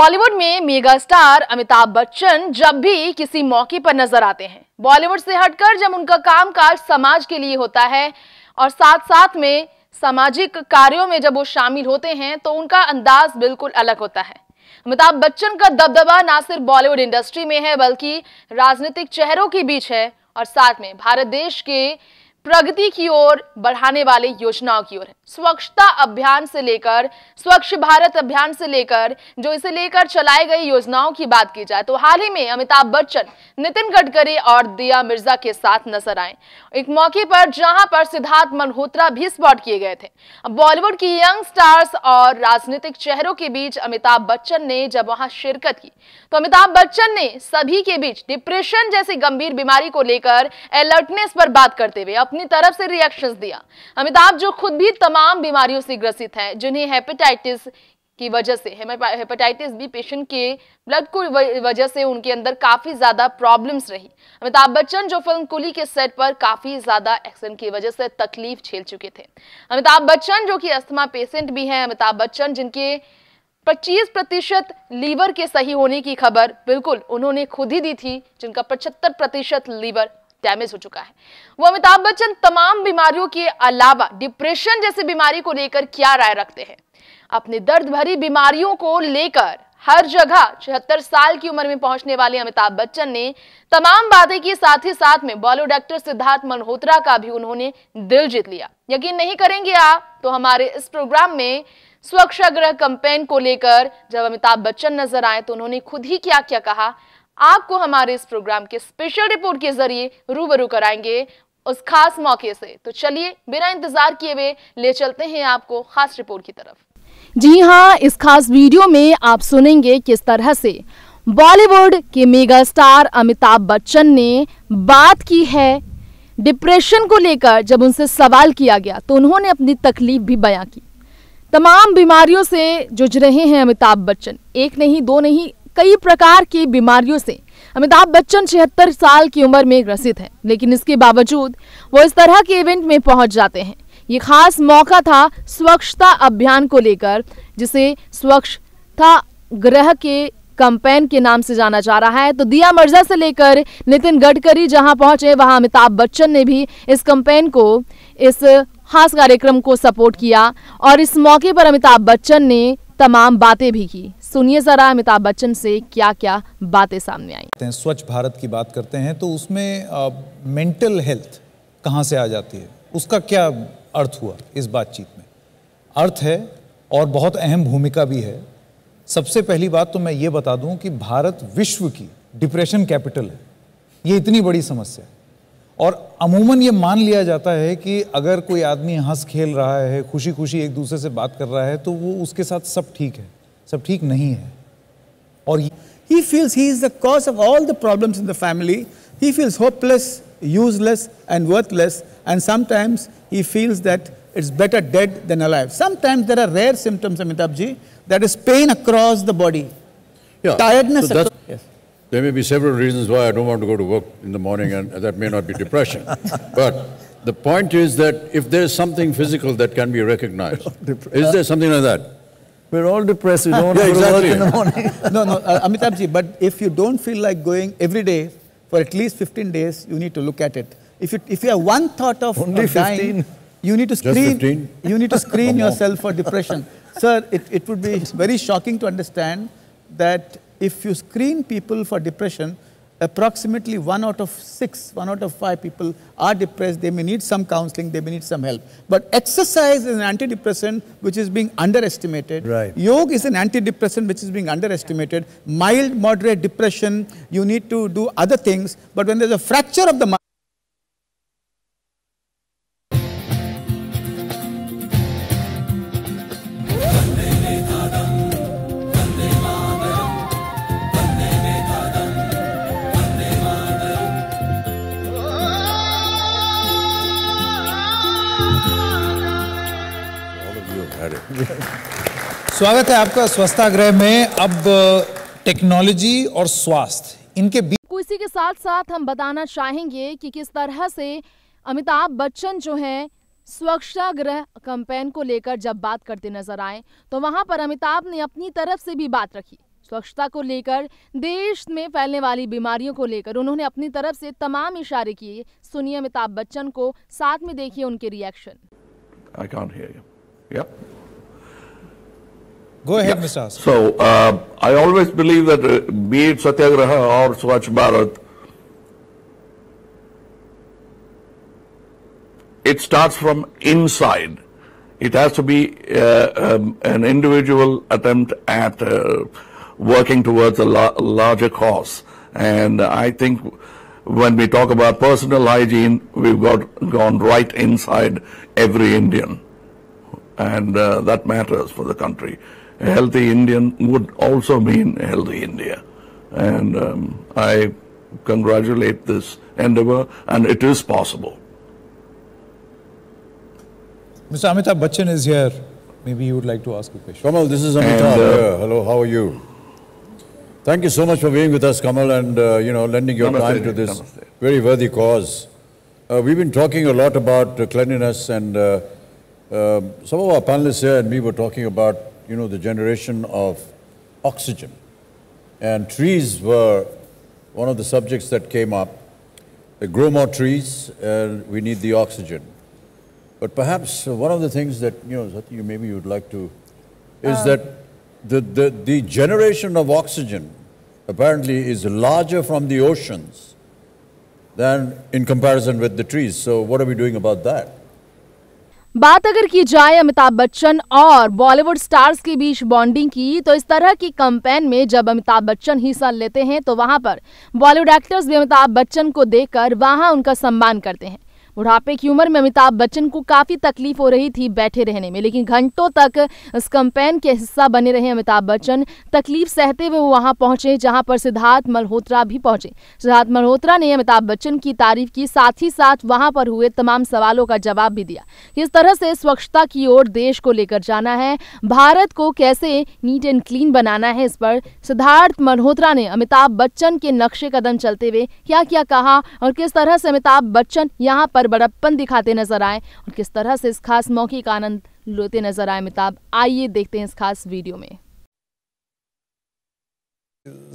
बॉलीवुड में mega star Amitabh Bachchan जब भी किसी मौके पर नजर आते हैं बॉलीवुड से हटकर जब उनका कामकाज समाज के लिए होता है और साथ साथ में सामाजिक कार्यों में जब वो शामिल होते हैं तो उनका अंदाज बिल्कुल अलग होता है अमिताभ बच्चन का दबदबा ना सिर्फ बॉलीवुड इंडस्ट्री में है बल्कि राजनीतिक चेहरों के बीच है और साथ में भारत देश के प्रगति की ओर बढ़ाने वाले योजनाओं की ओर है स्वच्छता अभियान से लेकर स्वच्छ भारत अभियान से लेकर जो इसे लेकर चलाई गई योजनाओं की बात की जाए तो हाल ही में अमिताभ बच्चन नितिन गडकरी और दिया मिर्जा के साथ नजर आए एक मौके पर जहां पर सिद्धार्थ मल्होत्रा भी स्पॉट किए गए थे बॉलीवुड की यंग स्टार्स और राजनीतिक चेहरों के बीच अमिताभ बच्चन ने जब वहां शिरकत की तो अमिताभ बच्चन ने सभी के बीच डिप्रेशन जैसी गंभीर बीमारी को लेकर अलर्टनेस पर बात करते हुए अपनी तरफ से रिएक्शंस दिया अमिताभ जो खुद भी तमाम बीमारियों से ग्रसित हैं जिन्हें हेपेटाइटिस की वजह से हेपेटाइटिस बी पेशेंट के ब्लड को वजह से उनके अंदर काफ़ी ज़्यादा प्रॉब्लम्स रही अमिताभ बच्चन जो फिल्म कुली के सेट पर काफ़ी ज़्यादा एक्सीडेंट की वजह से तकलीफ झेल चुके थे अमिताभ बच्चन जो कि अस्थमा पेशेंट भी हैं अमिताभ बच्चन जिनके 25 प्रतिशत लीवर के सही होने की खबर बिल्कुल उन्होंने खुद ही दी थी जिनका 75 प्रतिशत लीवर डैमेज हो चुका है वो अमिताभ बच्चन तमाम बीमारियों के अलावा डिप्रेशन जैसी बीमारी को लेकर क्या राय रखते हैं अपने दर्द भरी बीमारियों को लेकर हर जगह छिहत्तर साल की उम्र में पहुंचने वाले अमिताभ बच्चन ने तमाम बातें की साथ ही साथ में बॉलीवुड एक्टर सिद्धार्थ मल्होत्रा का भी उन्होंने दिल जीत लिया यकीन नहीं करेंगे आप तो हमारे इस प्रोग्राम में स्वच्छाग्रह कंपेन को लेकर जब अमिताभ बच्चन नजर आए तो उन्होंने खुद ही क्या क्या कहा आपको हमारे इस प्रोग्राम के स्पेशल रिपोर्ट के जरिए रूबरू कराएंगे उस खास मौके से तो चलिए बिना इंतजार किए हुए ले चलते हैं आपको खास रिपोर्ट की तरफ जी हाँ इस खास वीडियो में आप सुनेंगे किस तरह से बॉलीवुड के मेगा स्टार अमिताभ बच्चन ने बात की है डिप्रेशन को लेकर जब उनसे सवाल किया गया तो उन्होंने अपनी तकलीफ भी बयां की तमाम बीमारियों से जूझ रहे हैं अमिताभ बच्चन एक नहीं दो नहीं कई प्रकार की बीमारियों से अमिताभ बच्चन छिहत्तर साल की उम्र में ग्रसित हैं लेकिन इसके बावजूद वो इस तरह के इवेंट में पहुंच जाते हैं ये खास मौका था स्वच्छता अभियान को लेकर जिसे स्वच्छता ग्रह के कंपेन के नाम से जाना जा रहा है तो दिया मर्जा से लेकर नितिन गडकरी जहां पहुंचे वहां अमिताभ बच्चन ने भी इस कंपेन को इस खास कार्यक्रम को सपोर्ट किया और इस मौके पर अमिताभ बच्चन ने तमाम बातें भी की सुनिए जरा अमिताभ बच्चन से क्या क्या बातें सामने आई स्वच्छ भारत की बात करते हैं तो उसमें मेंटल हेल्थ कहाँ से आ जाती है उसका क्या अर्थ हुआ इस बातचीत में अर्थ है और बहुत अहम भूमिका भी है सबसे पहली बात तो मैं ये बता दूं कि भारत विश्व की डिप्रेशन कैपिटल है ये इतनी बड़ी समस्या है और अमूमन ये मान लिया जाता है कि अगर कोई आदमी हंस खेल रहा है खुशी खुशी एक दूसरे से बात कर रहा है तो वो उसके साथ सब ठीक है सब he feels he is the cause of all the problems in the family. He feels hopeless, useless, and worthless, and sometimes he feels that it's better dead than alive. Sometimes there are rare symptoms, Amitabhji, that is pain across the body, tiredness. There may be several reasons why I don't want to go to work in the morning, and that may not be depression. but the point is that if there's something physical that can be recognized, is there something like that? We're all depressed. We don't yeah, want to exactly. work in the morning. no, no, uh, Amitabhji, but if you don't feel like going every day for at least 15 days, you need to look at it. If you, if you have one thought of, Only of dying, you need to screen, you need to screen yourself for depression. Sir, it, it would be very shocking to understand that if you screen people for depression, approximately one out of six, one out of five people are depressed. They may need some counseling, they may need some help. But exercise is an antidepressant which is being underestimated. Right. Yoga is an antidepressant which is being underestimated. Mild, moderate depression, you need to do other things. But when there's a fracture of the mind, स्वागत है आपका ग्रह में अब technology और स्वास्थ्य इनके बीच इसी के साथ साथ हम बताना चाहेंगे कि किस तरह से अमिताभ बच्चन जो स्वच्छता ग्रह कैंपेन को लेकर जब बात करते नजर आए तो वहां पर अमिताभ ने अपनी तरफ से भी बात रखी स्वच्छता को लेकर देश में फैलने वाली बीमारियों को लेकर उन्होंने अपनी तरफ से तमाम इशारे किए सुनिए अमिताभ बच्चन को साथ में देखिए उनके reaction I Go ahead, yeah. Mr. So uh, I always believe that uh, be it Satyagraha or Swachh Bharat, it starts from inside. It has to be uh, um, an individual attempt at uh, working towards a la larger cause. And I think when we talk about personal hygiene, we've got gone right inside every Indian. And uh, that matters for the country a healthy Indian would also mean a healthy India. And um, I congratulate this endeavor, and it is possible. Mr. Amitabh Bachchan is here. Maybe you would like to ask a question. Kamal, this is Amitabh. And, uh, hello, how are you? Thank you so much for being with us, Kamal, and uh, you know lending your namaste, time to this namaste. very worthy cause. Uh, we've been talking a lot about cleanliness, and uh, uh, some of our panelists here and me were talking about you know, the generation of oxygen. And trees were one of the subjects that came up. They grow more trees and we need the oxygen. But perhaps one of the things that, you know, maybe you'd like to, is um. that the, the, the generation of oxygen apparently is larger from the oceans than in comparison with the trees. So what are we doing about that? बात अगर की जाए अमिताभ बच्चन और Bollywood stars के बीच bonding की तो इस तरह की कंपेन में जब अमिताभ बच्चन हिस्सा लेते हैं तो वहां पर बॉलीवुड एक्टर्स भी अमिताभ बच्चन को देखकर वहां उनका सम्मान करते हैं बुढ़ापे की उम्र में अमिताभ बच्चन को काफ़ी तकलीफ हो रही थी बैठे रहने में लेकिन घंटों तक इस कंपेन के हिस्सा बने रहे अमिताभ बच्चन तकलीफ सहते हुए वहां पहुंचे जहां पर सिद्धार्थ मल्होत्रा भी पहुंचे सिद्धार्थ मल्होत्रा ने अमिताभ बच्चन की तारीफ की साथ ही साथ वहां पर हुए तमाम सवालों का जवाब भी दिया किस तरह से स्वच्छता की ओर देश को लेकर जाना है भारत को कैसे नीट एंड क्लीन बनाना है इस पर सिद्धार्थ मल्होत्रा ने अमिताभ बच्चन के नक्शे कदम चलते हुए क्या क्या कहा और किस तरह से अमिताभ बच्चन यहाँ पर पर बड़प्पन दिखाते नजर आए और किस तरह से इस खास मौके का आनंद लेते नजर आए अमिताभ आइए देखते हैं इस खास वीडियो में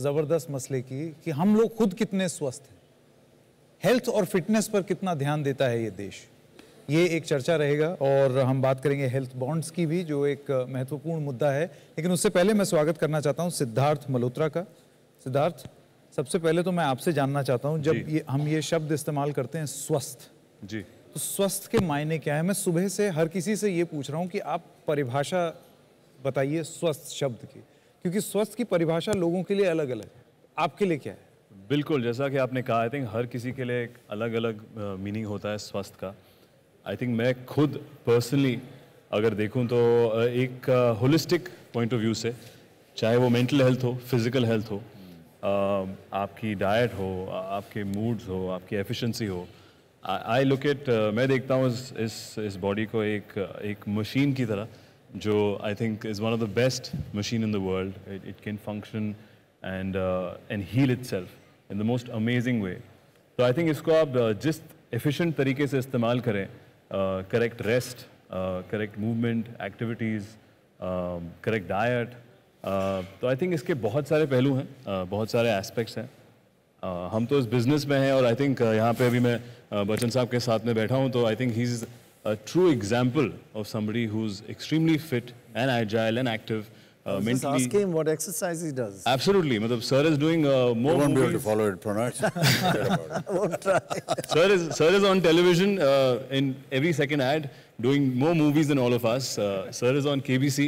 जबरदस्त मसले की कि हम लोग खुद कितने स्वस्थ हैं हेल्थ और फिटनेस पर कितना ध्यान देता है ये देश ये एक चर्चा रहेगा और हम बात करेंगे हेल्थ बॉन्ड्स की भी जो एक महत्वपूर्ण मुद्दा है लेकिन उससे पहले मैं स्वागत करना चाहता हूँ सिद्धार्थ मल्होत्रा का सिद्धार्थ सबसे पहले तो मैं आपसे जानना चाहता हूँ जब ये हम ये शब्द इस्तेमाल करते हैं स्वस्थ जी तो स्वस्थ के मायने क्या है मैं सुबह से हर किसी से ये पूछ रहा हूँ कि आप परिभाषा बताइए स्वस्थ शब्द की क्योंकि स्वस्थ की परिभाषा लोगों के लिए अलग अलग है आपके लिए क्या है बिल्कुल जैसा कि आपने कहा आई थिंक हर किसी के लिए एक अलग अलग मीनिंग होता है स्वस्थ का आई थिंक मैं खुद पर्सनली अगर देखूं तो एक होलिस्टिक पॉइंट ऑफ व्यू से चाहे वो मेंटल हेल्थ हो फिज़िकल हेल्थ हो आपकी डाइट हो आपके मूड्स हो आपकी एफिशिएंसी हो आई लुक एट मैं देखता हूँ इस इस इस बॉडी को एक एक मशीन की तरह जो I think is one of the best machine in the world it can function and and heal itself in the most amazing way तो आई थिंक इसको आप uh, जिस एफिशिएंट तरीके से इस्तेमाल करें correct rest correct movement activities correct diet तो I think इसके बहुत सारे पहलू हैं uh, बहुत सारे एस्पेक्ट्स हैं uh, हम तो इस बिज़नेस में हैं और आई थिंक uh, यहाँ पे अभी मैं बच्चन साहब के साथ में बैठा हूँ तो I think he is a true example of somebody who is extremely fit and agile and active Uh, mentally. Just ask him what exercise he does. Absolutely. Matlab, sir is doing uh, more. You won't movies. be able to follow it, Pranay. won't try. sir is sir is on television uh, in every second ad, doing more movies than all of us. Uh, sir is on KBC,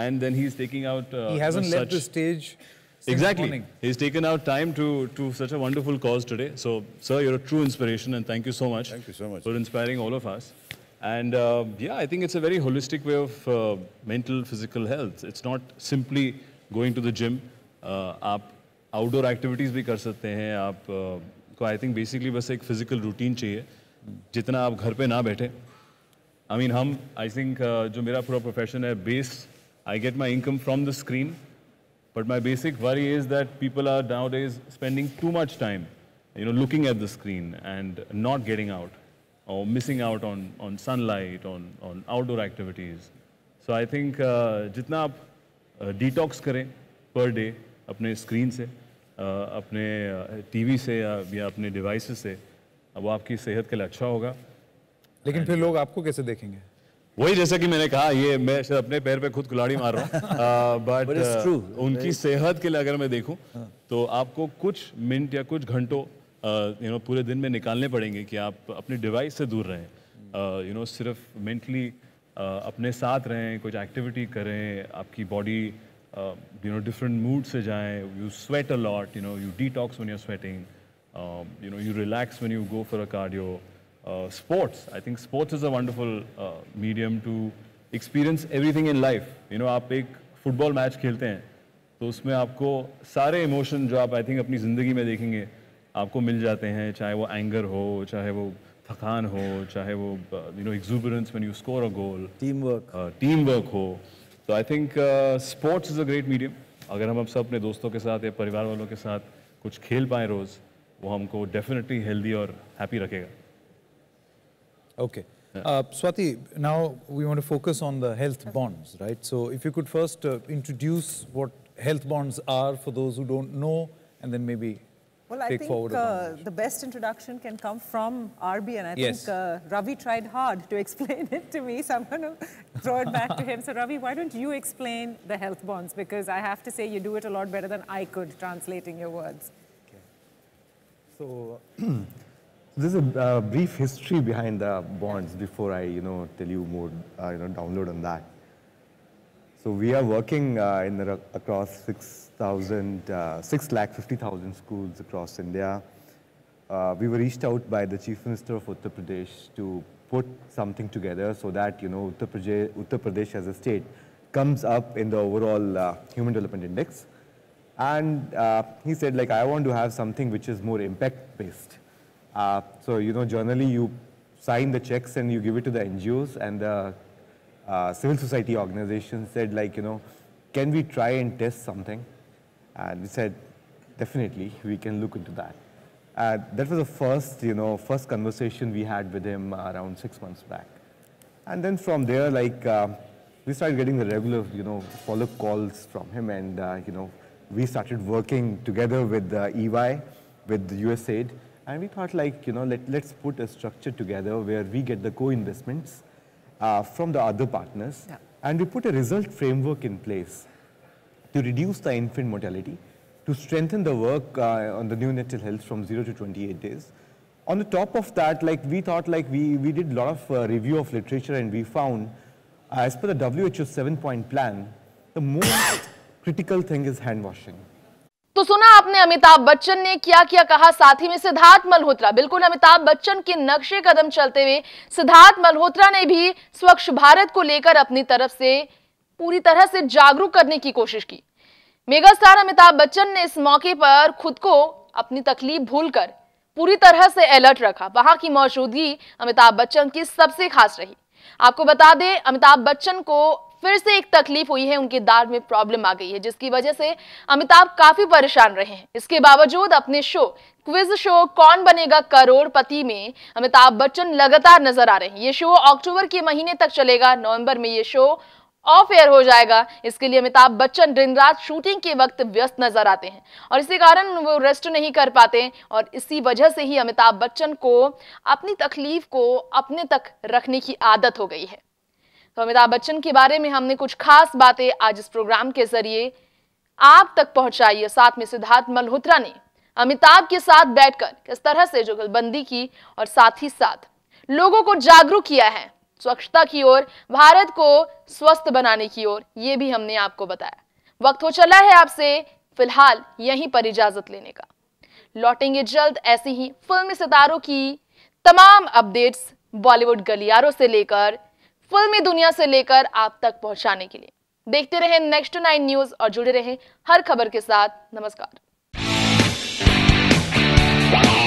and then he's taking out. he hasn't left the stage Exactly. He's taken out time to, to such a wonderful cause today. So, sir, you're a true inspiration, and thank you so much. Thank you so much. For inspiring all of us. And uh, yeah, I think it's a very holistic way of uh, mental, physical health. It's not simply going to the gym. आप outdoor activities भी कर सकते हैं आप को I think basically बस एक physical routine चाहिए जितना आप घर पे ना बैठे I mean, हम I think uh, जो मेरा पूरा profession है base I get my income from the screen. But my basic worry is that people are nowadays spending too much time, you know, looking at the screen and not getting out or missing out on, on sunlight, on, on outdoor activities. So I think uh, jitna aap जितना आप detox करें per day अपने screen uh, अपने TV से या, या अपने devices से वो आपकी सेहत के लिए अच्छा होगा लेकिन And phir log aapko kaise dekhenge वही जैसा कि मैंने कहा ये मैं शायद अपने पैर पे खुद कुलाड़ी मार रहा हूँ बट uh, उनकी सेहत के लिए अगर मैं देखूं uh. हाँ। तो आपको कुछ मिनट या कुछ घंटों यू नो पूरे दिन में निकालने पड़ेंगे कि आप अपने डिवाइस से दूर रहें यू नो सिर्फ मेंटली uh, अपने साथ रहें कुछ एक्टिविटी करें आपकी body you know different mood से जाएं you sweat a lot you know you detox when your sweating you know you relax when you go for a cardio uh, sports. I think sports is a wonderful uh, medium to experience everything in life. You know, आप एक football match खेलते हैं तो उसमें आपको सारे emotion जो आप आई थिंक अपनी ज़िंदगी में देखेंगे आपको मिल जाते हैं चाहे वो एंगर हो चाहे वो थकान हो चाहे वो you know exuberance when you score a goal team work team work हो तो I think sports is a great medium अगर हम अब सब अपने दोस्तों के साथ या परिवार वालों के साथ कुछ खेल पाएँ रोज़ वो हमको डेफिनेटली हेल्दी और हैप्पी रखेगा Okay. Uh, Swati, now we want to focus on the health bonds, right? So if you could first uh, introduce what health bonds are for those who don't know, and then maybe well, I think uh, the best introduction can come from RB, and I yes. think uh, Ravi tried hard to explain it to me, so I'm going to throw it back to him. So, Ravi, why don't you explain the health bonds? Because I have to say you do it a lot better than I could translating your words. Okay. So, There's a uh, brief history behind the bonds before I, you know, tell you more, uh, you know, download on that. So we are working uh, in the, across 6,000, uh, lakh 50,000 schools across India. Uh, we were reached out by the Chief Minister of Uttar Pradesh to put something together so that, you know, Uttar Pradesh, Uttar Pradesh as a state comes up in the overall uh, Human Development Index. And uh, he said, like, I want to have something which is more impact-based. Uh, so, you know, generally you sign the checks and you give it to the NGOs and the uh, civil society organizations said like, you know, can we try and test something? And we said, definitely, we can look into that. Uh, that was the first, you know, first conversation we had with him around six months back. And then from there, like, uh, we started getting the regular, you know, follow-up calls from him and, uh, you know, we started working together with uh, EY, with USAID, and we thought like, you know, let, let's put a structure together where we get the co-investments uh, from the other partners. Yeah. And we put a result framework in place to reduce the infant mortality, to strengthen the work uh, on the neonatal health from 0 to 28 days. On the top of that, like we thought like we, we did a lot of uh, review of literature and we found, as per the WHO seven-point plan, the most critical thing is hand washing. तो सुना आपने अमिताभ बच्चन ने क्या क्या कहा साथ ही में सिद्धार्थ मल्होत्रा बिल्कुल अमिताभ बच्चन के नक्शे कदम चलते हुए सिद्धार्थ मल्होत्रा ने भी स्वच्छ भारत को लेकर अपनी तरफ से पूरी तरह से जागरूक करने की कोशिश की मेगा स्टार अमिताभ बच्चन ने इस मौके पर खुद को अपनी तकलीफ भूलकर पूरी तरह से अलर्ट रखा वहां की मौजूदगी अमिताभ बच्चन की सबसे खास रही आपको बता दें अमिताभ बच्चन को फिर से एक तकलीफ हुई है उनके दांत में प्रॉब्लम आ गई है जिसकी वजह से अमिताभ काफी परेशान रहे हैं इसके बावजूद अपने शो क्विज शो कौन बनेगा करोड़पति में अमिताभ बच्चन लगातार नजर आ रहे हैं ये शो अक्टूबर के महीने तक चलेगा नवंबर में ये शो ऑफ एयर हो जाएगा इसके लिए अमिताभ बच्चन दिन रात शूटिंग के वक्त व्यस्त नजर आते हैं और इसी कारण वो रेस्ट नहीं कर पाते और इसी वजह से ही अमिताभ बच्चन को अपनी तकलीफ को अपने तक रखने की आदत हो गई है तो अमिताभ बच्चन के बारे में हमने कुछ खास बातें आज इस प्रोग्राम के जरिए आप तक पहुंचाई है साथ में सिद्धार्थ मल्होत्रा ने अमिताभ के साथ बैठकर किस तरह से जुगलबंदी की और साथ ही साथ लोगों को जागरूक किया है स्वच्छता की ओर भारत को स्वस्थ बनाने की ओर ये भी हमने आपको बताया वक्त हो चला है आपसे फिलहाल यहीं पर इजाजत लेने का लौटेंगे जल्द ऐसी ही फिल्मी सितारों की तमाम अपडेट्स बॉलीवुड गलियारों से लेकर फिल्मी दुनिया से लेकर आप तक पहुंचाने के लिए देखते रहें नेक्स्ट नाइन न्यूज और जुड़े रहें हर खबर के साथ नमस्कार